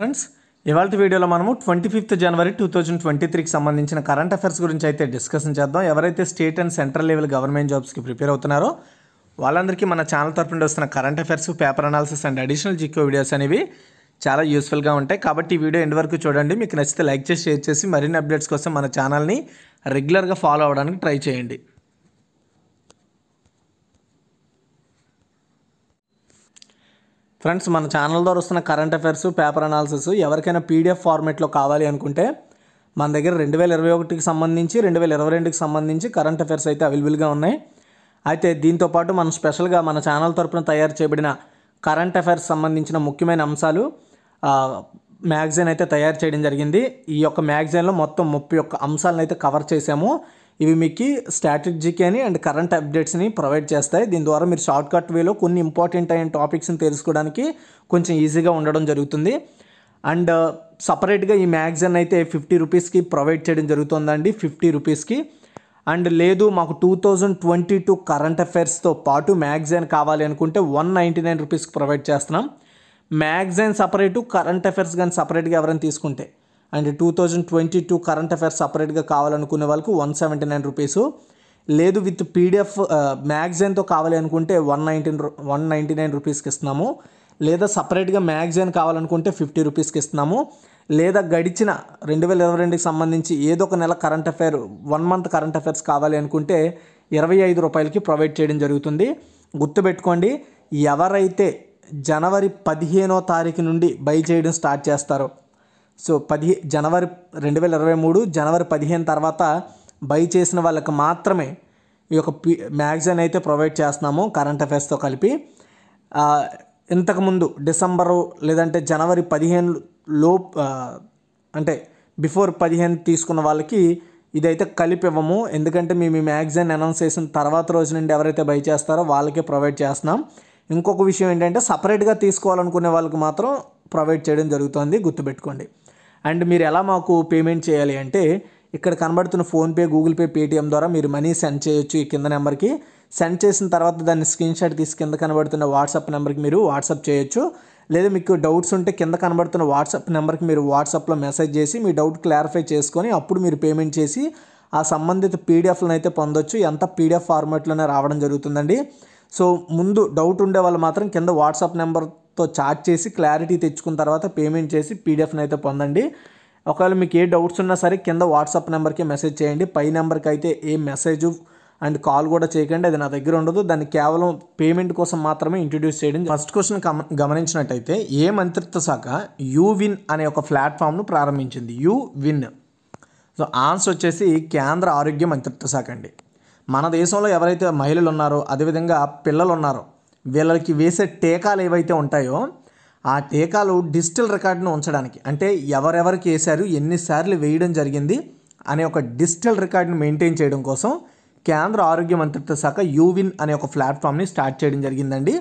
friends ఇవాళ వీడియోలో మనము twenty fifth January two thousand twenty త్రీకి సంబంధించిన కరెంట్ అఫైర్స్ గురించి అయితే డిస్కషన్ చేద్దాం ఎవరైతే state and central level government జాబ్స్కి ప్రిపేర్ అవుతున్నారో వాళ్ళందరికీ మన ఛానల్ తరపున వస్తున్న current affairs paper analysis and additional జీకో వీడియోస్ అనేవి చాలా యూస్ఫుల్గా ఉంటాయి కాబట్టి ఈ వీడియో ఎండ్ వరకు చూడండి మీకు నచ్చితే లైక్ చేసి షేర్ చేసి మరిన్ని అప్డేట్స్ కోసం మన ఛానల్ని రెగ్యులర్గా ఫాలో అవ్వడానికి ట్రై చేయండి ఫ్రెండ్స్ మన ఛానల్ ద్వారా వస్తున్న కరెంట్ అఫైర్స్ పేపర్ అనాలిసిస్ ఎవరికైనా పీడిఎఫ్ ఫార్మేట్లో కావాలి అనుకుంటే మన దగ్గర రెండు వేల ఇరవై ఒకటికి సంబంధించి రెండు వేల ఇరవై రెండుకి సంబంధించి కరెంట్ అఫైర్స్ అయితే అవైలబుల్గా ఉన్నాయి అయితే దీంతోపాటు మనం స్పెషల్గా మన ఛానల్ తరపున తయారు చేయబడిన కరెంట్ అఫైర్స్ సంబంధించిన ముఖ్యమైన అంశాలు మ్యాగజైన్ అయితే తయారు చేయడం జరిగింది ఈ యొక్క మ్యాగజైన్లో మొత్తం ముప్పై ఒక్క అంశాలను అయితే కవర్ చేసాము ఇవి మీకు స్ట్రాటజీకి అని అండ్ కరెంట్ అప్డేట్స్ని ప్రొవైడ్ చేస్తాయి దీని ద్వారా మీరు షార్ట్ కట్ వేలో కొన్ని ఇంపార్టెంట్ అయిన టాపిక్స్ని తెలుసుకోవడానికి కొంచెం ఈజీగా ఉండడం జరుగుతుంది అండ్ సపరేట్గా uh, ఈ మ్యాగజైన్ అయితే ఫిఫ్టీ రూపీస్కి ప్రొవైడ్ చేయడం జరుగుతుందండి ఫిఫ్టీ రూపీస్కి అండ్ లేదు మాకు two thousand twenty two current అఫైర్స్తో పాటు మ్యాగజైన్ కావాలి అనుకుంటే వన్ నైంటీ నైన్ రూపీస్కి ప్రొవైడ్ చేస్తున్నాం మ్యాగజైన్ సపరేటు కరెంట్ అఫైర్స్ కానీ సపరేట్గా ఎవరైనా తీసుకుంటే and two thousand twenty two current affairs సపరేట్గా కావాలనుకునే వాళ్ళకు వన్ సెవెంటీ నైన్ రూపీస్ లేదు విత్ పీడిఎఫ్ మ్యాగ్జైన్తో కావాలి అనుకుంటే one nineteen one ninety nine రూపీస్కి ఇస్తున్నాము లేదా సపరేట్గా మ్యాగ్జైన్ కావాలనుకుంటే ఫిఫ్టీ రూపీస్కి ఇస్తున్నాము లేదా గడిచిన రెండు వేల ఇరవై రెండుకి సంబంధించి ఏదో ఒక నెల current affair one month current affairs కావాలి అనుకుంటే ఇరవై ఐదు రూపాయలకి ప్రొవైడ్ చేయడం జరుగుతుంది గుర్తుపెట్టుకోండి ఎవరైతే జనవరి పదిహేనో తారీఖు నుండి బై చేయడం స్టార్ట్ చేస్తారో సో పది జనవరి రెండు వేల ఇరవై మూడు జనవరి పదిహేను తర్వాత బై చేసిన వాళ్ళకి మాత్రమే ఈ యొక్క పి మ్యాగజైన్ అయితే ప్రొవైడ్ చేస్తున్నాము కరెంట్ అఫేర్స్తో కలిపి ఇంతకుముందు డిసెంబరు లేదంటే జనవరి పదిహేను లో అంటే బిఫోర్ పదిహేను తీసుకున్న వాళ్ళకి ఇదైతే కలిపి ఇవ్వము ఎందుకంటే మేము ఈ మ్యాగజైన్ అనౌన్స్ చేసిన తర్వాత రోజు నుండి ఎవరైతే బై చేస్తారో వాళ్ళకే ప్రొవైడ్ చేస్తున్నాం ఇంకొక విషయం ఏంటంటే సపరేట్గా తీసుకోవాలనుకునే వాళ్ళకి మాత్రం ప్రొవైడ్ చేయడం జరుగుతుంది గుర్తుపెట్టుకోండి అండ్ మీరు ఎలా మాకు పేమెంట్ చేయాలి అంటే ఇక్కడ కనబడుతున్న ఫోన్పే గూగుల్ పే పేటిఎం ద్వారా మీరు మనీ సెండ్ చేయొచ్చు ఈ కింద నెంబర్కి సెండ్ చేసిన తర్వాత దాన్ని స్క్రీన్ షాట్ తీసి కింద కనబడుతున్న వాట్సాప్ నెంబర్కి మీరు వాట్సాప్ చేయొచ్చు లేదా మీకు డౌట్స్ ఉంటే కింద కనబడుతున్న వాట్సాప్ నెంబర్కి మీరు వాట్సాప్లో మెసేజ్ చేసి మీ డౌట్ క్లారిఫై చేసుకొని అప్పుడు మీరు పేమెంట్ చేసి ఆ సంబంధిత పీడిఎఫ్లను అయితే పొందొచ్చు ఎంత పీడిఎఫ్ ఫార్మాట్లోనే రావడం జరుగుతుందండి సో ముందు డౌట్ ఉండే వాళ్ళు మాత్రం కింద వాట్సాప్ నెంబర్ తో చాట్ చేసి క్లారిటీ తెచ్చుకున్న తర్వాత పేమెంట్ చేసి పీడిఎఫ్ని అయితే పొందండి ఒకవేళ మీకు ఏ డౌట్స్ ఉన్నా సరే కింద వాట్సాప్ నెంబర్కి మెసేజ్ చేయండి పై నెంబర్కి అయితే ఏ మెసేజ్ అండ్ కాల్ కూడా చేయకండి అది నా దగ్గర ఉండదు దాన్ని కేవలం పేమెంట్ కోసం మాత్రమే ఇంట్రడ్యూస్ చేయడం ఫస్ట్ క్వశ్చన్ గమనించినట్టయితే ఏ మంత్రిత్వ శాఖ యూ విన్ అనే ఒక ప్లాట్ఫామ్ను ప్రారంభించింది యూ విన్ సో ఆన్సర్ వచ్చేసి కేంద్ర ఆరోగ్య మంత్రిత్వ శాఖ అండి మన దేశంలో ఎవరైతే మహిళలు ఉన్నారో అదేవిధంగా పిల్లలు ఉన్నారో వీళ్ళకి వేసే టీకాలు ఏవైతే ఉంటాయో ఆ టీకాలు డిజిటల్ రికార్డును ఉంచడానికి అంటే ఎవరెవరికి వేశారు ఎన్నిసార్లు వేయడం జరిగింది అనే ఒక డిజిటల్ రికార్డును మెయింటైన్ చేయడం కోసం కేంద్ర ఆరోగ్య మంత్రిత్వ శాఖ యూవిన్ అనే ఒక ప్లాట్ఫామ్ని స్టార్ట్ చేయడం జరిగిందండి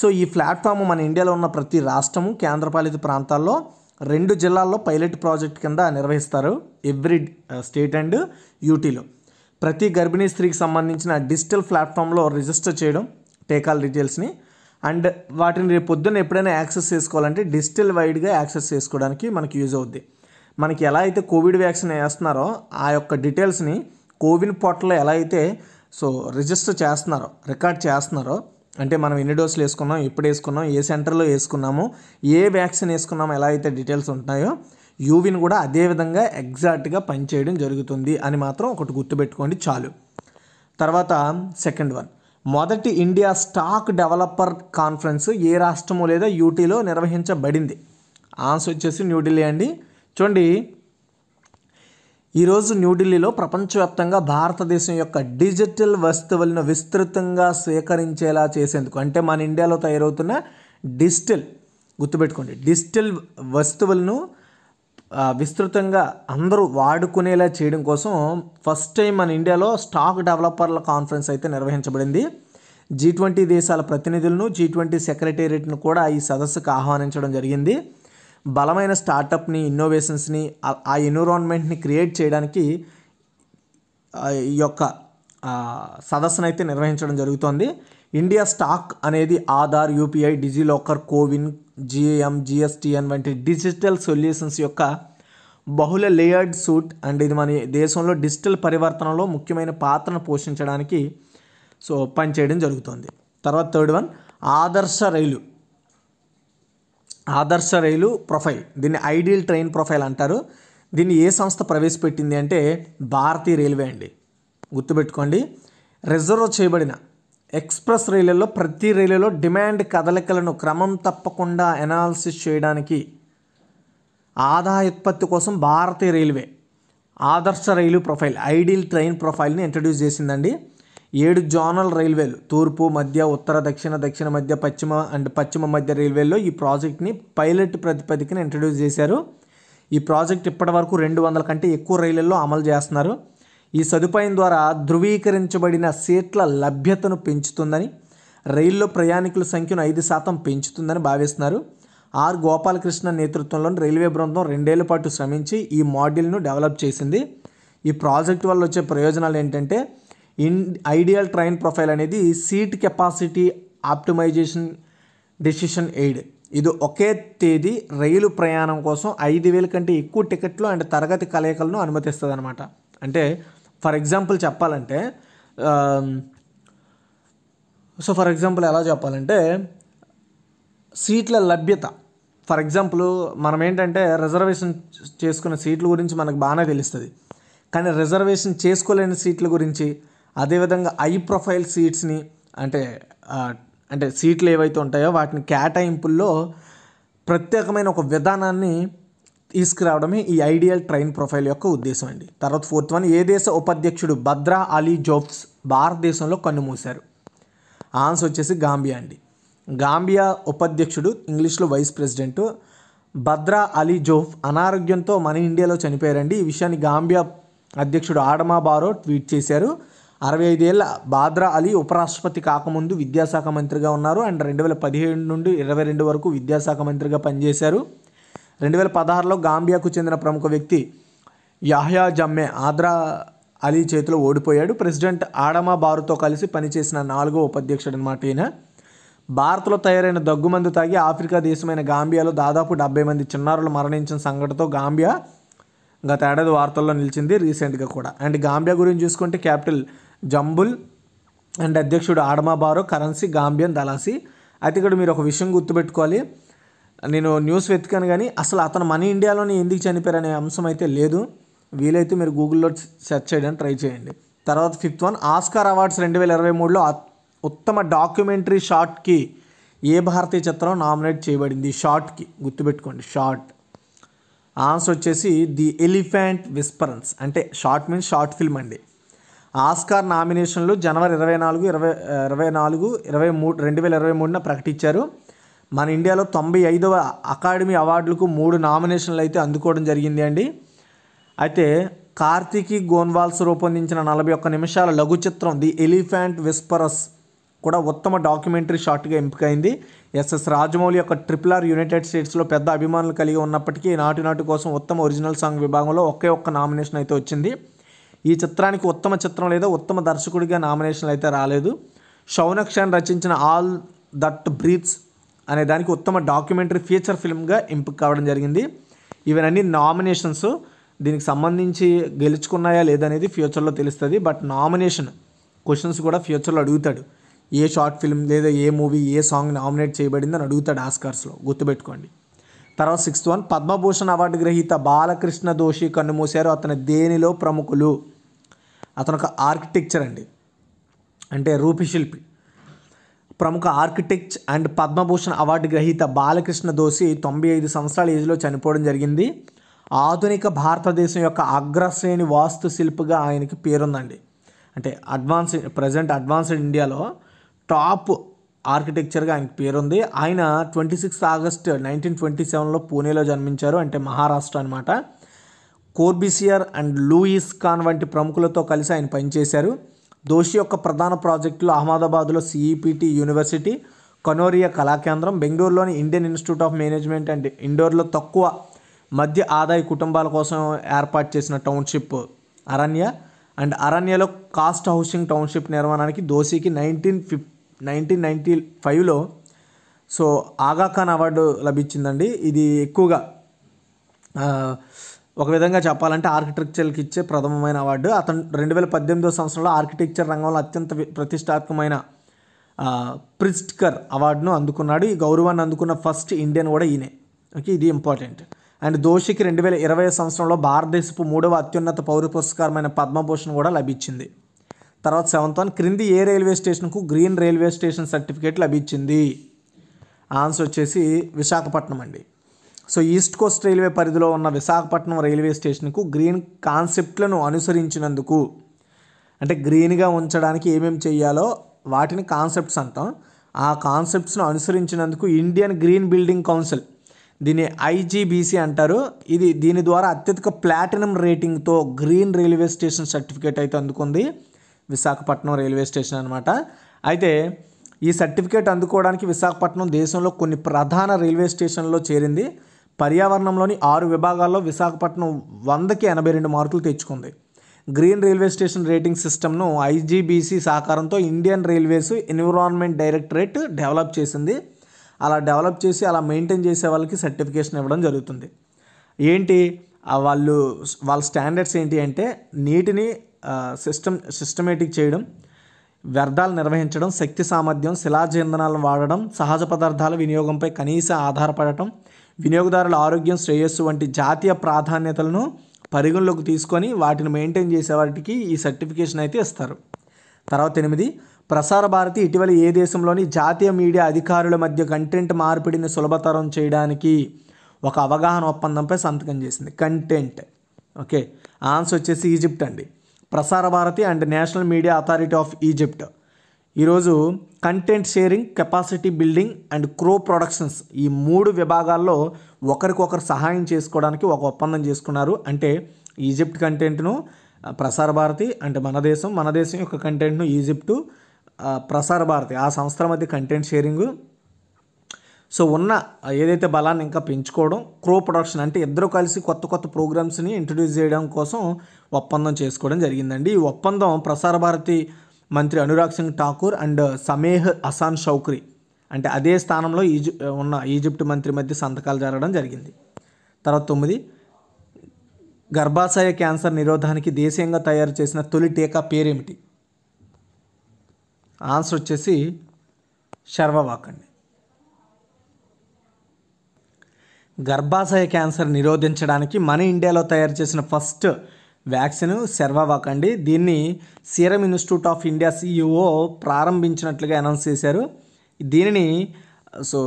సో ఈ ప్లాట్ఫామ్ మన ఇండియాలో ఉన్న ప్రతి రాష్ట్రము కేంద్రపాలిత ప్రాంతాల్లో రెండు జిల్లాల్లో పైలట్ ప్రాజెక్ట్ కింద నిర్వహిస్తారు ఎవ్రీ స్టేట్ అండ్ యూటీలో ప్రతి గర్భిణీ స్త్రీకి సంబంధించిన డిజిటల్ ప్లాట్ఫామ్లో రిజిస్టర్ చేయడం టేకాల్ డీటెయిల్స్ని అండ్ వాటిని రేపు పొద్దున్న ఎప్పుడైనా యాక్సెస్ చేసుకోవాలంటే డిజిటల్ వైడ్గా యాక్సెస్ చేసుకోవడానికి మనకి యూజ్ అవుద్ది మనకి ఎలా అయితే కోవిడ్ వ్యాక్సిన్ వేస్తున్నారో ఆ యొక్క డీటెయిల్స్ని కోవిన్ పోర్టల్లో ఎలా అయితే సో రిజిస్టర్ చేస్తున్నారో రికార్డ్ చేస్తున్నారో అంటే మనం ఎన్ని డోసులు వేసుకున్నాం ఎప్పుడు వేసుకున్నాం ఏ సెంటర్లో వేసుకున్నాము ఏ వ్యాక్సిన్ వేసుకున్నాము ఎలా అయితే డీటెయిల్స్ ఉంటున్నాయో యూవిన్ కూడా అదే విధంగా ఎగ్జాక్ట్గా పనిచేయడం జరుగుతుంది అని మాత్రం ఒకటి గుర్తుపెట్టుకోండి చాలు తర్వాత సెకండ్ వన్ మొదటి ఇండియా స్టాక్ డెవలపర్ కాన్ఫరెన్స్ ఏ రాష్ట్రము లేదా యూటీలో నిర్వహించబడింది ఆన్సర్ వచ్చేసి న్యూఢిల్లీ అండి చూడండి ఈరోజు న్యూఢిల్లీలో ప్రపంచవ్యాప్తంగా భారతదేశం యొక్క డిజిటల్ వస్తువులను విస్తృతంగా స్వీకరించేలా చేసేందుకు అంటే మన ఇండియాలో తయారవుతున్న డిజిటల్ గుర్తుపెట్టుకోండి డిజిటల్ వస్తువులను విస్తృతంగా అందరూ వాడుకునేలా చేయడం కోసం ఫస్ట్ టైం మన ఇండియాలో స్టాక్ డెవలపర్ల కాన్ఫరెన్స్ అయితే నిర్వహించబడింది జీ ట్వంటీ దేశాల ప్రతినిధులను జీ ట్వంటీ సెక్రటేరియట్ను కూడా ఈ సదస్సుకు ఆహ్వానించడం జరిగింది బలమైన స్టార్టప్ని ఇన్నోవేషన్స్ని ఆ ఎన్విరాన్మెంట్ని క్రియేట్ చేయడానికి ఈ యొక్క సదస్సును అయితే నిర్వహించడం జరుగుతోంది ఇండియా స్టాక్ అనేది Aadhaar UPI DigiLocker CoWIN GM GSTN వంటి డిజిటల్ సొల్యూషన్స్ యొక్క బహుళ లేయర్డ్ సూట్ అండ్ ఇది మన దేశంలో డిజిటల్ పరివర్తనలో ముఖ్యమైన పాత్రను పోషించడానికి సో పనిచేయడం జరుగుతుంది తర్వాత థర్డ్ వన్ ఆదర్శ రైలు ఆదర్శ రైలు ప్రొఫైల్ దీన్ని ఐడియల్ ట్రైన్ ప్రొఫైల్ అంటారు దీన్ని ఏ సంస్థ ప్రవేశపెట్టింది అంటే భారతీయ రైల్వే అండి గుర్తుపెట్టుకోండి రిజర్వ్ చేయబడిన ఎక్స్ప్రెస్ రైళ్లలో ప్రతి రైలులో డిమాండ్ కదలికలను క్రమం తప్పకుండా ఎనాలిసిస్ చేయడానికి ఉత్పత్తి కోసం భారతీయ రైల్వే ఆదర్శ రైలు ప్రొఫైల్ ఐడియల్ ట్రైన్ ప్రొఫైల్ని ఇంట్రడ్యూస్ చేసిందండి ఏడు జోనల్ రైల్వేలు తూర్పు మధ్య ఉత్తర దక్షిణ దక్షిణ మధ్య పశ్చిమ అండ్ పశ్చిమ మధ్య రైల్వేల్లో ఈ ప్రాజెక్ట్ని పైలట్ ప్రాతిపదికన ఇంట్రడ్యూస్ చేశారు ఈ ప్రాజెక్ట్ ఇప్పటివరకు రెండు వందల కంటే ఎక్కువ రైళ్లలో అమలు చేస్తున్నారు ఈ సదుపాయం ద్వారా ధృవీకరించబడిన సీట్ల లభ్యతను పెంచుతుందని రైల్లో ప్రయాణికుల సంఖ్యను ఐదు శాతం పెంచుతుందని భావిస్తున్నారు ఆర్ గోపాలకృష్ణ నేతృత్వంలోని రైల్వే బృందం రెండేళ్ల పాటు శ్రమించి ఈ మోడల్ను డెవలప్ చేసింది ఈ ప్రాజెక్ట్ వల్ల వచ్చే ప్రయోజనాలు ఏంటంటే ఇన్ ఐడియల్ ట్రైన్ ప్రొఫైల్ అనేది seat capacity optimization decision aid ఇది ఒకే తేదీ రైలు ప్రయాణం కోసం ఐదు వేల కంటే ఎక్కువ టికెట్లు అండ్ తరగతి కలయికలను అనుమతిస్తుంది అనమాట అంటే ఫర్ ఎగ్జాంపుల్ చెప్పాలంటే సో ఫర్ ఎగ్జాంపుల్ ఎలా చెప్పాలంటే సీట్ల లభ్యత ఫర్ ఎగ్జాంపుల్ మనం ఏంటంటే రిజర్వేషన్ చేసుకున్న సీట్ల గురించి మనకు బాగానే తెలుస్తుంది కానీ రిజర్వేషన్ చేసుకోలేని సీట్ల గురించి అదేవిధంగా ఐ ప్రొఫైల్ సీట్స్ని అంటే అంటే సీట్లు ఏవైతే ఉంటాయో వాటిని కేటాయింపుల్లో ప్రత్యేకమైన ఒక విధానాన్ని తీసుకురావడమే ఈ ఐడియల్ ట్రైన్ ప్రొఫైల్ యొక్క ఉద్దేశం అండి తర్వాత ఫోర్త్ వన్ ఏ దేశ ఉపాధ్యక్షుడు భద్రా అలీ జోబ్స్ భారతదేశంలో కన్నుమూశారు ఆన్సర్ వచ్చేసి గాంబియా అండి గాంబియా ఉపాధ్యక్షుడు ఇంగ్లీష్లో vice president Badara Ali Joof అనారోగ్యంతో మన ఇండియాలో చనిపోయారండి ఈ విషయాన్ని గాంబియా అధ్యక్షుడు ఆడమా బారో ట్వీట్ చేశారు అరవై ఐదేళ్ల భాద్రా అలీ ఉపరాష్ట్రపతి కాకముందు విద్యాశాఖ మంత్రిగా ఉన్నారు అండ్ రెండు వేల పదిహేడు నుండి ఇరవై రెండు వరకు విద్యాశాఖ మంత్రిగా పనిచేశారు రెండు వేల పదహారులో గాంబియాకు చెందిన ప్రముఖ వ్యక్తి యాహ్యా జమ్మే ఆద్రా అలీ చేతిలో ఓడిపోయాడు ప్రెసిడెంట్ ఆడమా బారుతో కలిసి పనిచేసిన నాలుగో ఉపాధ్యక్షుడు అనమాట ఈయన భారత్లో తయారైన దగ్గుమందు తాగి ఆఫ్రికా దేశమైన గాంబియాలో దాదాపు డెబ్బై మంది చిన్నారులు మరణించిన సంఘటనతో గాంబియా గత ఏడాది వార్తల్లో నిలిచింది రీసెంట్గా కూడా అండ్ గాంబియా గురించి చూసుకుంటే క్యాపిటల్ జంబుల్ అండ్ అధ్యక్షుడు Adama Barrow currency Gambian dalasi అయితే ఇక్కడ మీరు ఒక విషయం గుర్తుపెట్టుకోవాలి నేను న్యూస్ వెతికాను కానీ అసలు అతను మన ఇండియాలోనే ఎందుకు అనే అంశం అయితే లేదు వీలైతే మీరు గూగుల్లో సెర్చ్ చేయడానికి ట్రై చేయండి తర్వాత ఫిఫ్త్ వన్ ఆస్కార్ అవార్డ్స్ రెండు వేల ఇరవై మూడులో ఉత్తమ డాక్యుమెంటరీ షార్ట్కి ఏ భారతీయ చిత్రం నామినేట్ చేయబడింది షార్ట్కి గుర్తుపెట్టుకోండి షార్ట్ ఆన్సర్ వచ్చేసి ది ఎలిఫెంట్ విస్పరన్స్ అంటే షార్ట్ మీన్స్ షార్ట్ ఫిల్మ్ అండి ఆస్కార్ నామినేషన్లు జనవరి ఇరవై నాలుగు ఇరవై ఇరవై నాలుగు ఇరవై మూడు రెండు వేల ఇరవై మూడున ప్రకటించారు మన ఇండియాలో తొంభై ఐదవ అకాడమీ అవార్డులకు మూడు నామినేషన్లు అయితే అందుకోవడం జరిగింది అండి అయితే కార్తీకి గోన్వాల్స్ రూపొందించిన నలభై ఒక్క నిమిషాల లఘు చిత్రం ది ఎలిఫెంట్ విస్పరస్ కూడా ఉత్తమ డాక్యుమెంటరీ షార్ట్గా ఎంపికైంది ఎస్ఎస్ రాజమౌళి యొక్క ట్రిపుల్ ఆర్ యునైటెడ్ స్టేట్స్లో పెద్ద అభిమానులు కలిగి ఉన్నప్పటికీ నాటు కోసం ఉత్తమ ఒరిజినల్ సాంగ్ విభాగంలో ఒకే ఒక్క నామినేషన్ అయితే వచ్చింది ఈ చిత్రానికి ఉత్తమ చిత్రం లేదా ఉత్తమ దర్శకుడిగా నామినేషన్లు అయితే రాలేదు శౌనక్షన్ రచించిన ఆల్ దట్ బ్రీత్స్ అనే దానికి ఉత్తమ డాక్యుమెంటరీ ఫీచర్ ఫిల్మ్గా ఎంపిక కావడం జరిగింది ఇవన్నీ నామినేషన్స్ దీనికి సంబంధించి గెలుచుకున్నాయా లేదనేది ఫ్యూచర్లో తెలుస్తుంది బట్ నామినేషన్ క్వశ్చన్స్ కూడా ఫ్యూచర్లో అడుగుతాడు ఏ షార్ట్ ఫిల్మ్ లేదా ఏ మూవీ ఏ సాంగ్ నామినేట్ చేయబడిందని అడుగుతాడు ఆస్కార్స్లో గుర్తుపెట్టుకోండి తర్వాత సిక్స్త్ వన్ పద్మభూషణ్ అవార్డు గ్రహీత బాలకృష్ణ దోషి కన్నుమూశారు అతను దేనిలో ప్రముఖులు అతను ఒక ఆర్కిటెక్చర్ అండి అంటే రూపశిల్పి ప్రముఖ ఆర్కిటెక్ట్ అండ్ పద్మభూషణ్ అవార్డు గ్రహీత బాలకృష్ణ దోషి తొంభై ఐదు సంవత్సరాల ఏజ్లో చనిపోవడం జరిగింది ఆధునిక భారతదేశం యొక్క అగ్రశ్రేణి వాస్తుశిల్పిగా ఆయనకి పేరుందండి అంటే అడ్వాన్స్ ప్రజెంట్ అడ్వాన్స్డ్ ఇండియాలో టాప్ ఆర్కిటెక్చర్గా ఆయనకి పేరుంది ఆయన twenty sixth August nineteen twenty సెవెన్లో పూణేలో జన్మించారు అంటే మహారాష్ట్ర అనమాట కోర్బిసియర్ అండ్ లూయిస్ ఖాన్ వంటి ప్రముఖులతో కలిసి ఆయన పనిచేశారు దోషి యొక్క ప్రధాన ప్రాజెక్టులు అహ్మదాబాద్లో సిఈపిటి యూనివర్సిటీ e కనోరియా కళాకేంద్రం బెంగళూరులోని Indian Institute of Management and ఇండోర్లో తక్కువ మధ్య ఆదాయ కుటుంబాల కోసం ఏర్పాటు చేసిన టౌన్షిప్ అరణ్య అండ్ అరణ్యలో కాస్ట్ హౌసింగ్ టౌన్షిప్ నిర్మాణానికి దోషికి నైన్టీన్ ఫిఫ్ నైన్టీన్ నైంటీ ఫైవ్లో సో ఆగాఖాన్ అవార్డు లభించిందండి ఇది ఎక్కువగా ఒక విధంగా చెప్పాలంటే ఆర్కిటెక్చర్కి ఇచ్చే ప్రథమమైన అవార్డు అతను రెండు వేల పద్దెనిమిదో సంవత్సరంలో ఆర్కిటెక్చర్ రంగంలో అత్యంత ప్రతిష్టాత్మకమైన ప్రిస్ట్కర్ అవార్డును అందుకున్నాడు ఈ గౌరవాన్ని అందుకున్న ఫస్ట్ ఇండియన్ కూడా ఈయనే ఓకే ఇది ఇంపార్టెంట్ అండ్ దోషికి రెండు వేల ఇరవై సంవత్సరంలో భారతదేశపు మూడవ అత్యున్నత పౌర పురస్కారమైన పద్మభూషణ్ కూడా లభించింది తర్వాత సెవెంత్ వన్ క్రింది ఏ రైల్వే స్టేషన్కు గ్రీన్ రైల్వే స్టేషన్ సర్టిఫికేట్ లభించింది ఆన్సర్ వచ్చేసి విశాఖపట్నం అండి సో ఈస్ట్ కోస్ట్ రైల్వే పరిధిలో ఉన్న విశాఖపట్నం రైల్వే స్టేషన్కు గ్రీన్ కాన్సెప్ట్లను అనుసరించినందుకు అంటే గ్రీన్గా ఉంచడానికి ఏమేమి చేయాలో వాటిని కాన్సెప్ట్స్ అంటాం ఆ కాన్సెప్ట్స్ను అనుసరించినందుకు ఇండియన్ గ్రీన్ బిల్డింగ్ కౌన్సిల్ దీన్ని ఐజీబీసీ అంటారు ఇది దీని ద్వారా అత్యధిక ప్లాటినం రేటింగ్తో గ్రీన్ రైల్వే స్టేషన్ సర్టిఫికేట్ అయితే అందుకుంది విశాఖపట్నం రైల్వే స్టేషన్ అనమాట అయితే ఈ సర్టిఫికేట్ అందుకోవడానికి విశాఖపట్నం దేశంలో కొన్ని ప్రధాన రైల్వే స్టేషన్లో చేరింది పర్యావరణంలోని ఆరు విభాగాల్లో విశాఖపట్నం వందకి ఎనభై రెండు మార్కులు తెచ్చుకుంది గ్రీన్ రైల్వే స్టేషన్ రేటింగ్ సిస్టమ్ను ఐజీబీసీ సహకారంతో Indian Railways environment directorate develop చేసింది అలా డెవలప్ చేసి అలా మెయింటైన్ చేసే వాళ్ళకి సర్టిఫికేషన్ ఇవ్వడం జరుగుతుంది ఏంటి వాళ్ళు వాళ్ళ స్టాండర్డ్స్ ఏంటి అంటే నీటిని సిస్టమ్ సిస్టమేటిక్ చేయడం వ్యర్థాలు నిర్వహించడం శక్తి సామర్థ్యం శిలాజ ఇంధనాలను వాడడం సహజ పదార్థాల వినియోగంపై కనీస ఆధారపడటం వినియోగదారుల ఆరోగ్యం శ్రేయస్సు వంటి జాతీయ ప్రాధాన్యతలను పరిగణలోకి తీసుకొని వాటిని మెయింటైన్ చేసేవాటికి ఈ సర్టిఫికేషన్ అయితే ఇస్తారు తర్వాత ఎనిమిది ప్రసార భారతి ఇటీవల ఏ దేశంలోని జాతీయ మీడియా అధికారుల మధ్య కంటెంట్ మార్పిడిని సులభతరం చేయడానికి ఒక అవగాహన ఒప్పందంపై సంతకం చేసింది కంటెంట్ ఓకే ఆన్సర్ వచ్చేసి ఈజిప్ట్ అండి Prasar Bharati and national media authority of Egypt ఈరోజు content sharing capacity building and co productions ఈ మూడు విభాగాల్లో ఒకరికొకరు సహాయం చేసుకోవడానికి ఒక ఒప్పందం చేసుకున్నారు అంటే ఈజిప్ట్ కంటెంట్ను ప్రసార భారతి అంటే మన దేశం మన దేశం యొక్క కంటెంట్ను ఈజిప్టు ప్రసార భారతి ఆ సంస్థల మధ్య కంటెంట్ షేరింగ్ సో ఉన్న ఏదైతే బలాన్ని ఇంకా పెంచుకోవడం క్రో ప్రొడక్షన్ అంటే ఇద్దరు కలిసి కొత్త కొత్త ప్రోగ్రామ్స్ని ఇంట్రడ్యూస్ చేయడం కోసం ఒప్పందం చేసుకోవడం జరిగిందండి ఈ ఒప్పందం ప్రసార భారతి మంత్రి Anurag Singh Thakur and Sameh Hassan Shoukry అంటే అదే స్థానంలో ఈజి ఉన్న ఈజిప్ట్ మంత్రి మధ్య సంతకాలు జరగడం జరిగింది తర్వాత తొమ్మిది గర్భాశయ క్యాన్సర్ నిరోధానికి దేశీయంగా తయారు చేసిన తొలి టీకా పేరేమిటి ఆన్సర్ వచ్చేసి శర్వవాక్ అండి గర్భాశయ క్యాన్సర్ నిరోధించడానికి మన ఇండియాలో తయారు చేసిన ఫస్ట్ వ్యాక్సిన్ సెర్వావాక్ అండి దీన్ని serum institute of India CEO ప్రారంభించినట్లుగా అనౌన్స్ చేశారు దీనిని సో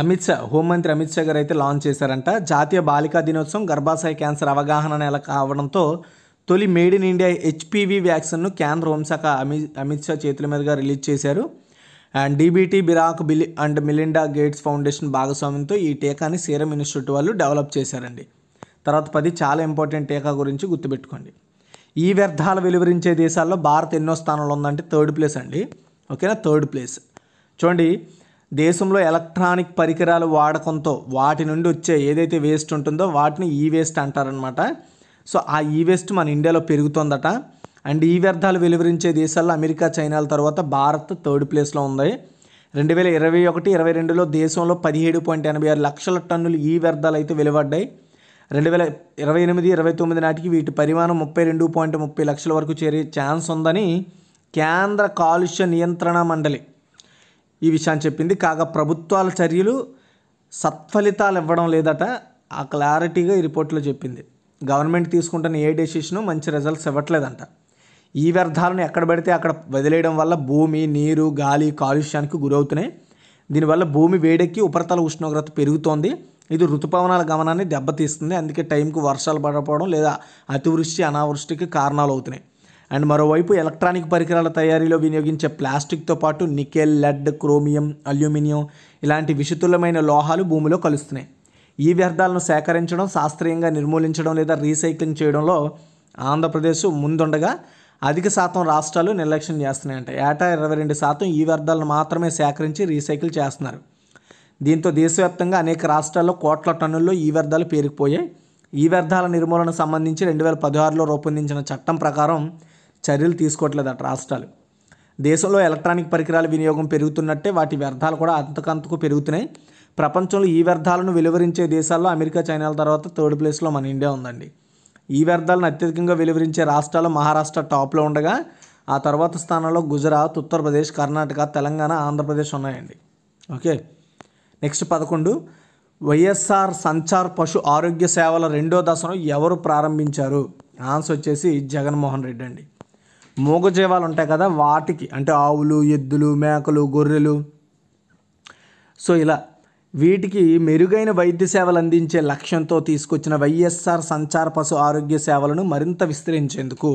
అమిత్ షా హోంమంత్రి అమిత్ షా గారు అయితే లాంచ్ చేశారంట జాతీయ బాలికా దినోత్సవం గర్భాశయ క్యాన్సర్ అవగాహన నెల కావడంతో తొలి మేడ్ ఇన్ ఇండియా హెచ్పివి వ్యాక్సిన్ను కేంద్ర హోంశాఖ అమిత్ అమిత్ షా చేతుల మీదుగా రిలీజ్ చేశారు and DBT BIRAC Bill and Melinda Gates foundation భాగస్వామ్యంతో ఈ టీకాని సీరం ఇన్స్టిట్యూట్ వాళ్ళు డెవలప్ చేశారండి తర్వాత పది చాలా ఇంపార్టెంట్ టీకా గురించి గుర్తుపెట్టుకోండి ఈ వ్యర్థాలు వెలువరించే దేశాల్లో భారత్ ఎన్నో స్థానంలో ఉందంటే థర్డ్ ప్లేస్ అండి ఓకేనా థర్డ్ ప్లేస్ చూడండి దేశంలో ఎలక్ట్రానిక్ పరికరాలు వాడకంతో వాటి నుండి వచ్చే ఏదైతే వేస్ట్ ఉంటుందో వాటిని ఈ వేస్ట్ అంటారనమాట సో ఆ ఈ వేస్ట్ మన ఇండియాలో పెరుగుతుందట అండ్ ఈ వ్యర్థాలు వెలువరించే దేశాల్లో అమెరికా చైనాల తర్వాత భారత్ థర్డ్ ప్లేస్లో ఉంది రెండు వేల ఇరవై ఒకటి ఇరవై రెండులో దేశంలో పదిహేడు పాయింట్ ఎనభై ఆరు లక్షల టన్నులు ఈ వ్యర్థాలు అయితే వెలువడ్డాయి రెండు వేల ఇరవై ఎనిమిది ఇరవై తొమ్మిది నాటికి వీటి పరిమాణం ముప్పై రెండు పాయింట్ ముప్పై లక్షల వరకు చేరే ఛాన్స్ ఉందని కేంద్ర కాలుష్య నియంత్రణ మండలి ఈ విషయాన్ని చెప్పింది కాగా ప్రభుత్వాల చర్యలు సత్ఫలితాలు ఇవ్వడం లేదట ఆ క్లారిటీగా ఈ రిపోర్ట్లో చెప్పింది గవర్నమెంట్ తీసుకుంటున్న ఏ డెసిషను మంచి రిజల్ట్స్ ఇవ్వట్లేదంట ఈ వ్యర్థాలను ఎక్కడ పెడితే అక్కడ వదిలేయడం వల్ల భూమి నీరు గాలి కాలుష్యానికి గురవుతున్నాయి దీనివల్ల భూమి వేడెక్కి ఉపరితల ఉష్ణోగ్రత పెరుగుతోంది ఇది ఋతుపవనాల గమనాన్ని దెబ్బతీస్తుంది అందుకే టైంకు వర్షాలు పడకపోవడం లేదా అతివృష్టి అనావృష్టికి కారణాలు అవుతున్నాయి అండ్ మరోవైపు ఎలక్ట్రానిక్ పరికరాల తయారీలో వినియోగించే ప్లాస్టిక్తో పాటు నికెల్ లెడ్ క్రోమియం అల్యూమినియం ఇలాంటి విషతులమైన లోహాలు భూమిలో కలుస్తున్నాయి ఈ వ్యర్థాలను సేకరించడం శాస్త్రీయంగా నిర్మూలించడం లేదా రీసైక్లింగ్ చేయడంలో ఆంధ్రప్రదేశ్ ముందుండగా అధిక శాతం రాష్ట్రాలు నిర్లక్ష్యం చేస్తున్నాయంట ఏటా ఇరవై రెండు శాతం ఈ వ్యర్థాలను మాత్రమే సేకరించి రీసైకిల్ చేస్తున్నారు దీంతో దేశవ్యాప్తంగా అనేక రాష్ట్రాల్లో కోట్ల టన్నుల్లో ఈ వ్యర్థాలు పేరుకుపోయాయి ఈ వ్యర్థాల నిర్మూలన సంబంధించి రెండు వేల పదహారులో రూపొందించిన చట్టం ప్రకారం చర్యలు తీసుకోవట్లేదు అటు రాష్ట్రాలు దేశంలో ఎలక్ట్రానిక్ పరికరాల వినియోగం పెరుగుతున్నట్టే వాటి వ్యర్థాలు కూడా అంతకంతకు పెరుగుతున్నాయి ప్రపంచంలో ఈ వ్యర్థాలను వెలువరించే దేశాల్లో అమెరికా చైనాల తర్వాత థర్డ్ ప్లేస్లో మన ఇండియా ఉందండి ఈ వ్యర్థాలను అత్యధికంగా వెలువరించే రాష్ట్రాలు మహారాష్ట్ర టాప్లో ఉండగా ఆ తర్వాత స్థానంలో గుజరాత్ ఉత్తరప్రదేశ్ కర్ణాటక తెలంగాణ ఆంధ్రప్రదేశ్ ఉన్నాయండి ఓకే నెక్స్ట్ పదకొండు వైఎస్ఆర్ సంచార్ పశు ఆరోగ్య సేవల రెండో దశను ఎవరు ప్రారంభించారు ఆన్సర్ వచ్చేసి జగన్మోహన్ రెడ్డి అండి మూగజీవాలు ఉంటాయి కదా వాటికి అంటే ఆవులు ఎద్దులు మేకలు గొర్రెలు సో ఇలా వీటికి మెరుగైన వైద్య సేవలు అందించే లక్ష్యంతో తీసుకొచ్చిన వైఎస్ఆర్ సంచార పశు ఆరోగ్య సేవలను మరింత విస్తరించేందుకు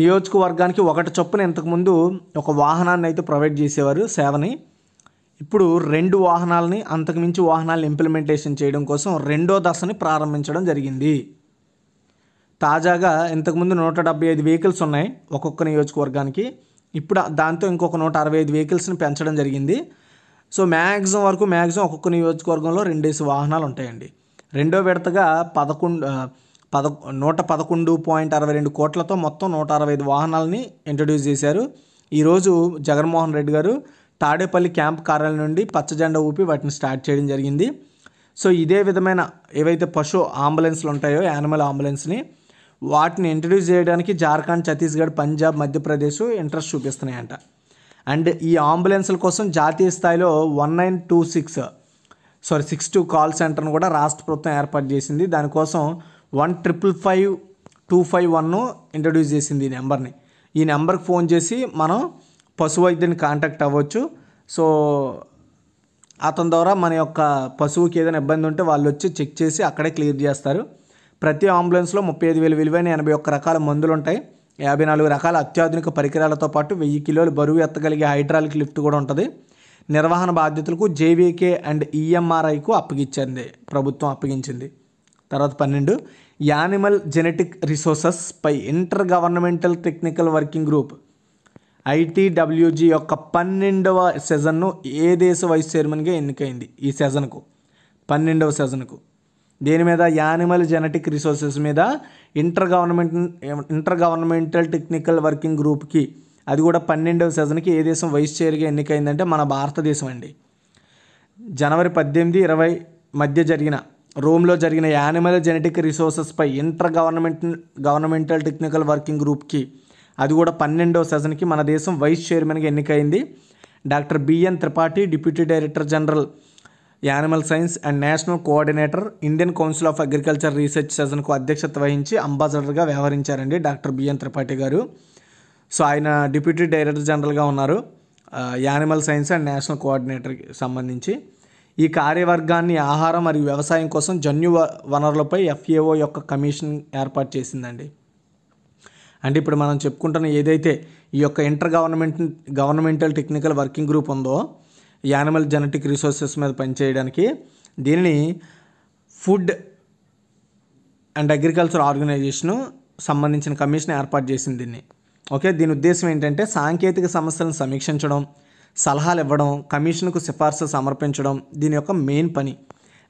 నియోజకవర్గానికి ఒకటి చొప్పున ఇంతకుముందు ఒక వాహనాన్ని అయితే ప్రొవైడ్ చేసేవారు సేవని ఇప్పుడు రెండు వాహనాలని అంతకుమించి వాహనాలను ఇంప్లిమెంటేషన్ చేయడం కోసం రెండో దశని ప్రారంభించడం జరిగింది తాజాగా ఇంతకుముందు నూట డెబ్బై ఐదు వెహికల్స్ ఉన్నాయి ఒక్కొక్క నియోజకవర్గానికి ఇప్పుడు దాంతో ఇంకొక నూట అరవై ఐదు వెహికల్స్ని పెంచడం జరిగింది సో మ్యాక్సిమం వరకు మ్యాక్సిమం ఒక్కొక్క నియోజకవర్గంలో రెండేసి వాహనాలు ఉంటాయండి రెండో విడతగా పదకొండు పద నూట పదకొండు పాయింట్ అరవై రెండు కోట్లతో మొత్తం నూట అరవై ఐదు వాహనాలని ఇంట్రడ్యూస్ చేశారు ఈరోజు జగన్మోహన్ రెడ్డి గారు తాడేపల్లి క్యాంప్ కార్యాలయం నుండి పచ్చజెండా ఊపి వాటిని స్టార్ట్ చేయడం జరిగింది సో ఇదే విధమైన ఏవైతే పశు అంబులెన్స్లు ఉంటాయో యానిమల్ అంబులెన్స్ని వాటిని ఇంట్రడ్యూస్ చేయడానికి జార్ఖండ్ ఛత్తీస్గఢ్ పంజాబ్ మధ్యప్రదేశ్ ఇంట్రెస్ట్ చూపిస్తున్నాయంట అండ్ ఈ అంబులెన్స్ల కోసం జాతీయ స్థాయిలో one nine two six sorry six two call సెంటర్ను కూడా రాష్ట్ర ప్రభుత్వం ఏర్పాటు చేసింది దానికోసం one triple five two five వన్ను ఇంట్రడ్యూస్ చేసింది ఈ నెంబర్ని ఈ నెంబర్కి ఫోన్ చేసి మనం పశు వైద్యుని కాంటాక్ట్ అవ్వచ్చు సో అతని ద్వారా మన యొక్క పశువుకి ఏదైనా ఇబ్బంది ఉంటే వాళ్ళు వచ్చి చెక్ చేసి అక్కడే క్లియర్ చేస్తారు ప్రతి అంబులెన్స్లో ముప్పై ఐదు వేలు విలువైన ఎనభై ఒక్క రకాల మందులు ఉంటాయి యాభై నాలుగు రకాల అత్యాధునిక పరికరాలతో పాటు వెయ్యి కిలోలు బరువు ఎత్తగలిగే హైడ్రాలిక్ లిఫ్ట్ కూడా ఉంటుంది నిర్వహణ బాధ్యతలకు జేవీకే అండ్ ఈఎంఆర్ఐకు అప్పగించింది ప్రభుత్వం అప్పగించింది తర్వాత పన్నెండు యానిమల్ జెనెటిక్ రిసోర్సెస్ పై inter governmental technical working group ITWG యొక్క పన్నెండవ సెజన్ను ఏ దేశ వైస్ చైర్మన్గా ఎన్నికైంది ఈ సెజన్కు పన్నెండవ సెజన్కు దీని మీద యానిమల్ జెనటిక్ రిసోర్సెస్ మీద inter government inter governmental technical working గ్రూప్కి అది కూడా పన్నెండవ సెజన్కి ఏ దేశం వైస్ చైర్గా ఎన్నికైందంటే మన భారతదేశం అండి జనవరి పద్దెనిమిది ఇరవై మధ్య జరిగిన రోమ్లో జరిగిన యానిమల్ జెనెటిక్ రిసోర్సెస్పై inter government governmental technical working గ్రూప్కి అది కూడా పన్నెండో సెషన్కి మన దేశం వైస్ చైర్మన్గా ఎన్నికైంది doctor BN Tripathi deputy director general animal science and national coordinator Indian council of agriculture research సెషన్కు అధ్యక్షత వహించి అంబాసిడర్గా వ్యవహరించారండి డాక్టర్ బిఎన్ త్రిపాఠి గారు సో ఆయన డిప్యూటీ డైరెక్టర్ జనరల్గా ఉన్నారు యానిమల్ సైన్స్ అండ్ నేషనల్ కోఆర్డినేటర్కి సంబంధించి ఈ కార్యవర్గాన్ని ఆహారం మరియు వ్యవసాయం కోసం జన్యు వనరులపై ఎఫ్ఏఓ యొక్క కమిషన్ ఏర్పాటు చేసిందండి అంటే ఇప్పుడు మనం చెప్పుకుంటున్న ఏదైతే ఈ యొక్క inter government governmental technical working group ఉందో యానిమల్ జెనెటిక్ రిసోర్సెస్ మీద పనిచేయడానికి దీనిని ఫుడ్ అండ్ అగ్రికల్చర్ ఆర్గనైజేషను సంబంధించిన కమిషన్ ఏర్పాటు చేసింది దీన్ని ఓకే దీని ఉద్దేశం ఏంటంటే సాంకేతిక సమస్యలను సమీక్షించడం సలహాలు ఇవ్వడం కమిషన్కు సిఫార్సు సమర్పించడం దీని యొక్క మెయిన్ పని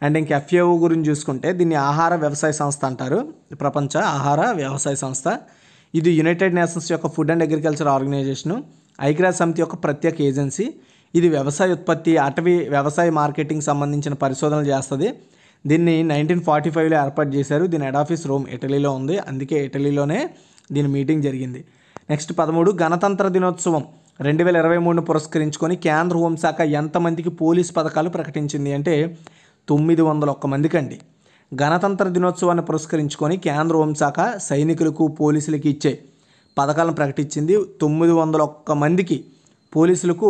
అండ్ ఇంక ఎఫ్ఏఓ గురించి చూసుకుంటే దీన్ని ఆహార వ్యవసాయ సంస్థ అంటారు ప్రపంచ ఆహార వ్యవసాయ సంస్థ ఇది యునైటెడ్ నేషన్స్ యొక్క ఫుడ్ అండ్ అగ్రికల్చర్ ఆర్గనైజేషను ఐక్యరాజ్య సమితి యొక్క ప్రత్యేక ఏజెన్సీ ఇది వ్యవసాయ ఉత్పత్తి అటవీ వ్యవసాయ మార్కెటింగ్ సంబంధించిన పరిశోధనలు చేస్తుంది దీన్ని నైన్టీన్ ఫార్టీ ఫైవ్లో ఏర్పాటు చేశారు దీని హెడ్ ఆఫీస్ రోమ్ ఇటలీలో ఉంది అందుకే ఇటలీలోనే దీని మీటింగ్ జరిగింది నెక్స్ట్ పదమూడు గణతంత్ర దినోత్సవం రెండు వేల ఇరవై మూడును పురస్కరించుకొని కేంద్ర హోంశాఖ ఎంతమందికి పోలీస్ పథకాలు ప్రకటించింది అంటే తొమ్మిది వందల ఒక్క మందికండి గణతంత్ర దినోత్సవాన్ని పురస్కరించుకొని కేంద్ర హోంశాఖ సైనికులకు పోలీసులకు ఇచ్చే పథకాలను ప్రకటించింది తొమ్మిది వందల ఒక్క మందికి పోలీసులకు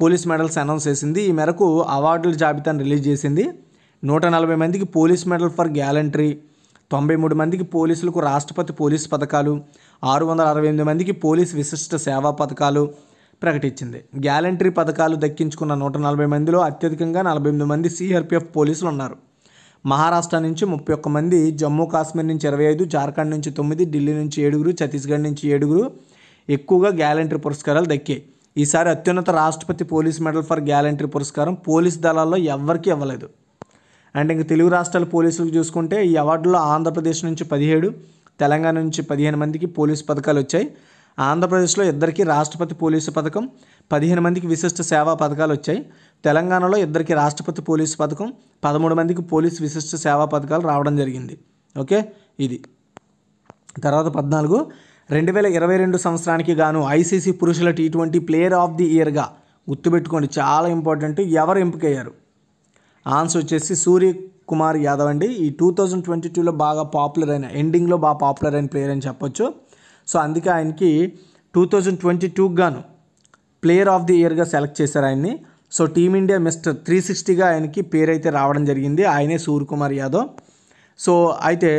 పోలీస్ మెడల్స్ అనౌన్స్ చేసింది ఈ మేరకు అవార్డుల జాబితాను రిలీజ్ చేసింది నూట నలభై మందికి పోలీస్ మెడల్ ఫర్ గ్యాలంటరీ తొంభై మూడు మందికి పోలీసులకు రాష్ట్రపతి పోలీస్ పథకాలు ఆరు వందల అరవై ఎనిమిది మందికి పోలీస్ విశిష్ట సేవా పథకాలు ప్రకటించింది గ్యాలంటరీ పథకాలు దక్కించుకున్న నూట నలభై మందిలో అత్యధికంగా నలభై ఎనిమిది మంది సిఆర్పిఎఫ్ పోలీసులు ఉన్నారు మహారాష్ట్ర నుంచి ముప్పై ఒక్క మంది జమ్మూ కాశ్మీర్ నుంచి ఇరవై ఐదు జార్ఖండ్ నుంచి తొమ్మిది ఢిల్లీ నుంచి ఏడుగురు ఛత్తీస్గఢ్ నుంచి ఏడుగురు ఎక్కువగా గ్యాలంటరీ పురస్కారాలు దక్కాయి ఈసారి అత్యున్నత రాష్ట్రపతి పోలీస్ మెడల్ ఫర్ గ్యాలంటరీ పురస్కారం పోలీస్ దళాల్లో ఎవరికీ ఇవ్వలేదు అండ్ ఇంక తెలుగు రాష్ట్రాల పోలీసులు చూసుకుంటే ఈ అవార్డులో ఆంధ్రప్రదేశ్ నుంచి పదిహేడు తెలంగాణ నుంచి పదిహేను మందికి పోలీస్ పథకాలు వచ్చాయి ఆంధ్రప్రదేశ్లో ఇద్దరికి రాష్ట్రపతి పోలీసు పథకం పదిహేను మందికి విశిష్ట సేవా పథకాలు వచ్చాయి తెలంగాణలో ఇద్దరికి రాష్ట్రపతి పోలీసు పథకం పదమూడు మందికి పోలీసు విశిష్ట సేవా పథకాలు రావడం జరిగింది ఓకే ఇది తర్వాత పద్నాలుగు రెండు వేల ఇరవై రెండు సంవత్సరానికి గాను ఐసీసీ పురుషుల T twenty player of the ఇయర్గా గుర్తుపెట్టుకోండి చాలా ఇంపార్టెంట్ ఎవరు ఎంపికయ్యారు ఆన్సర్ వచ్చేసి సూర్య కుమార్ యాదవ్ అండి ఈ టూ థౌజండ్ ట్వంటీ టూలో బాగా పాపులర్ అయిన ఎండింగ్లో బాగా పాపులర్ అయిన ప్లేయర్ అని చెప్పొచ్చు సో అందుకే ఆయనకి టూ థౌజండ్ ట్వంటీ టూకి గాను ప్లేయర్ ఆఫ్ ది ఇయర్గా సెలెక్ట్ చేశారు ఆయన్ని సో టీమిండియా మిస్టర్ త్రీ సిక్స్టీగా ఆయనకి పేరైతే రావడం జరిగింది ఆయనే సూర్యకుమార్ యాదవ్ సో అయితే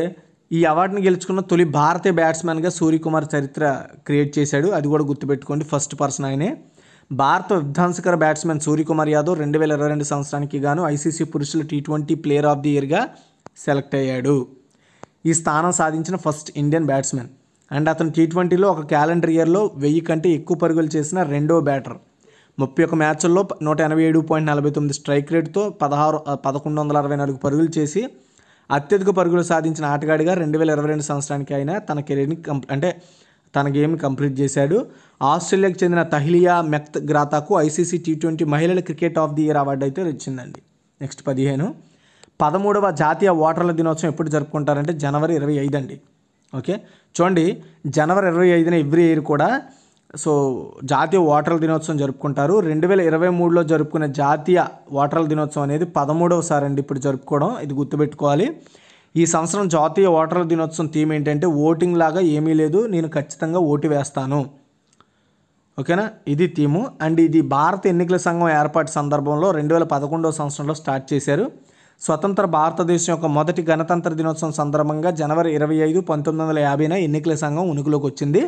ఈ అవార్డుని గెలుచుకున్న తొలి భారతీయ బ్యాట్స్మెన్గా సూర్యకుమార్ చరిత్ర క్రియేట్ చేశాడు అది కూడా గుర్తుపెట్టుకోండి ఫస్ట్ పర్సన్ ఆయనే భారత విధ్వంసకర బ్యాట్స్మెన్ సూర్యకుమార్ యాదవ్ రెండు వేల ఇరవై రెండు సంవత్సరానికి గాను ఐసీసీ పురుషుల T twenty player of the ఇయర్గా సెలెక్ట్ అయ్యాడు ఈ స్థానం సాధించిన ఫస్ట్ ఇండియన్ బ్యాట్స్మెన్ అండ్ అతను టీ ట్వంటీలో ఒక క్యాలెండర్ ఇయర్లో వెయ్యి కంటే ఎక్కువ పరుగులు చేసిన రెండో బ్యాటర్ ముప్పై ఒక మ్యాచ్ల్లో నూట ఎనభై ఏడు పాయింట్ నలభై తొమ్మిది స్ట్రైక్ రేట్తో పదహారు పదకొండు వందల అరవై నాలుగు పరుగులు చేసి అత్యధిక పరుగులు సాధించిన ఆటగాడిగా రెండు వేల ఇరవై రెండు సంవత్సరానికి ఆయన తన కెరీర్ని కంప్ అంటే తన గేమ్ కంప్లీట్ చేశాడు ఆస్ట్రేలియాకు చెందిన తహిలియా మెక్త్ గ్రాతాకు ఐసీసీ టీ ట్వంటీ మహిళల cricket of the year award అయితే వచ్చిందండి నెక్స్ట్ పదిహేను పదమూడవ జాతీయ ఓటర్ల దినోత్సవం ఎప్పుడు జరుపుకుంటారంటే జనవరి ఇరవై ఐదు అండి ఓకే చూడండి జనవరి ఇరవై ఐదున ఎవ్రీ ఇయర్ కూడా సో జాతీయ ఓటర్ల దినోత్సవం జరుపుకుంటారు రెండు వేల ఇరవై మూడులో జరుపుకునే జాతీయ ఓటర్ల దినోత్సవం అనేది పదమూడవసారి అండి ఇప్పుడు జరుపుకోవడం ఇది గుర్తుపెట్టుకోవాలి ఈ సంవత్సరం జాతీయ ఓటర్ల దినోత్సవం థీమ్ ఏంటంటే ఓటింగ్ లాగా ఏమీ లేదు నేను ఖచ్చితంగా ఓటు వేస్తాను ఓకేనా ఇది థీము అండ్ ఇది భారత ఎన్నికల సంఘం ఏర్పాటు సందర్భంలో రెండు వేల పదకొండవ సంవత్సరంలో స్టార్ట్ చేశారు స్వతంత్ర భారతదేశం యొక్క మొదటి గణతంత్ర దినోత్సవం సందర్భంగా జనవరి ఇరవై ఐదు పంతొమ్మిది వందల యాభైన ఎన్నికల సంఘం ఉనికిలోకి వచ్చింది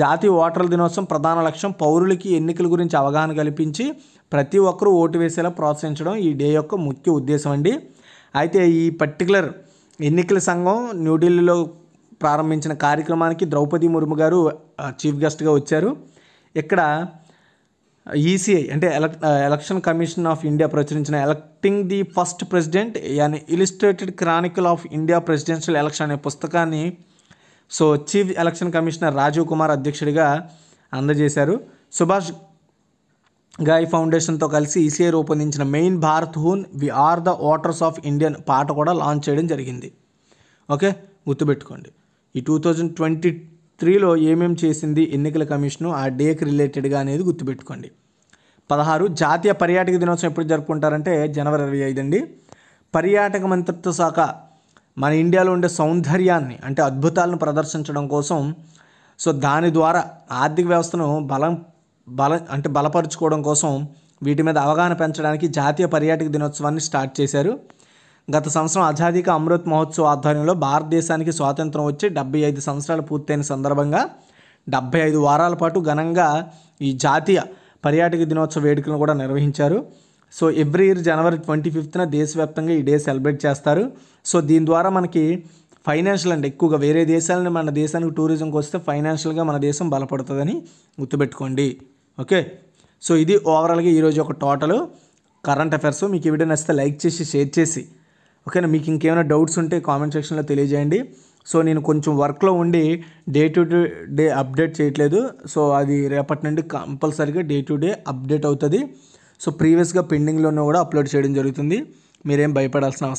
జాతీయ ఓటర్ల దినోత్సవం ప్రధాన లక్ష్యం పౌరులకి ఎన్నికల గురించి అవగాహన కల్పించి ప్రతి ఒక్కరూ ఓటు వేసేలా ప్రోత్సహించడం ఈ డే యొక్క ముఖ్య ఉద్దేశం అండి అయితే ఈ పర్టికులర్ ఎన్నికల సంఘం న్యూఢిల్లీలో ప్రారంభించిన కార్యక్రమానికి ద్రౌపది ముర్ము గారు చీఫ్ గెస్ట్గా వచ్చారు ఇక్కడ ఈసీఐ e అంటే ఎలక్ ఎలక్షన్ కమిషన్ ఆఫ్ ఇండియా ప్రచురించిన electing the first president an illustrated chronicle of India presidential election అనే పుస్తకాన్ని so chief election commissioner Rajiv Kumar అధ్యక్షుడిగా అందజేశారు సుభాష్ గాయ్ ఫౌండేషన్తో కలిసి ఈసీఐ e రూపొందించిన Main Bharat Hoon we are the voters of Indian పాట కూడా లాంచ్ చేయడం జరిగింది ఓకే గుర్తుపెట్టుకోండి ఈ టూ థౌజండ్ ట్వంటీ త్రీలో ఏమేమి చేసింది ఎన్నికల కమిషను ఆ డేకి రిలేటెడ్గా అనేది గుర్తుపెట్టుకోండి పదహారు జాతీయ పర్యాటక దినోత్సవం ఎప్పుడు జరుపుకుంటారంటే జనవరి ఇరవై ఐదు అండి పర్యాటక మంత్రిత్వ శాఖ మన ఇండియాలో ఉండే సౌందర్యాన్ని అంటే అద్భుతాలను ప్రదర్శించడం కోసం సో దాని ద్వారా ఆర్థిక వ్యవస్థను బలం బల అంటే బలపరుచుకోవడం కోసం వీటి మీద అవగాహన పెంచడానికి జాతీయ పర్యాటక దినోత్సవాన్ని స్టార్ట్ చేశారు గత సంవత్సరం ఆజాదీక అమృత్ మహోత్సవ్ ఆధ్వర్యంలో భారతదేశానికి స్వాతంత్రం వచ్చి డెబ్బై ఐదు సంవత్సరాలు పూర్తయిన సందర్భంగా డెబ్బై ఐదు వారాల పాటు ఘనంగా ఈ జాతీయ పర్యాటక దినోత్సవ వేడుకలను కూడా నిర్వహించారు సో ఎవ్రీ ఇయర్ జనవరి ట్వంటీ ఫిఫ్త్న దేశవ్యాప్తంగా ఈ డే సెలబ్రేట్ చేస్తారు సో దీని ద్వారా మనకి ఫైనాన్షియల్ అండి ఎక్కువగా వేరే దేశాలని మన దేశానికి టూరిజంకి వస్తే ఫైనాన్షియల్గా మన దేశం బలపడుతుందని గుర్తుపెట్టుకోండి ఓకే సో ఇది ఓవరాల్గా ఈరోజు ఒక టోటల్ కరెంట్ అఫైర్స్ మీకు ఈ వీడియో నచ్చితే లైక్ చేసి షేర్ చేసి ఓకేనా మీకు ఇంకేమైనా డౌట్స్ ఉంటే కామెంట్ సెక్షన్లో తెలియజేయండి సో నేను కొంచెం వర్క్లో ఉండి day to day day update చేయట్లేదు సో అది రేపటి నుండి కంపల్సరీగా డే టు డే అప్డేట్ అవుతుంది సో ప్రీవియస్గా పెండింగ్లో కూడా అప్లోడ్ చేయడం జరుగుతుంది మీరేం భయపడాల్సిన అవసరం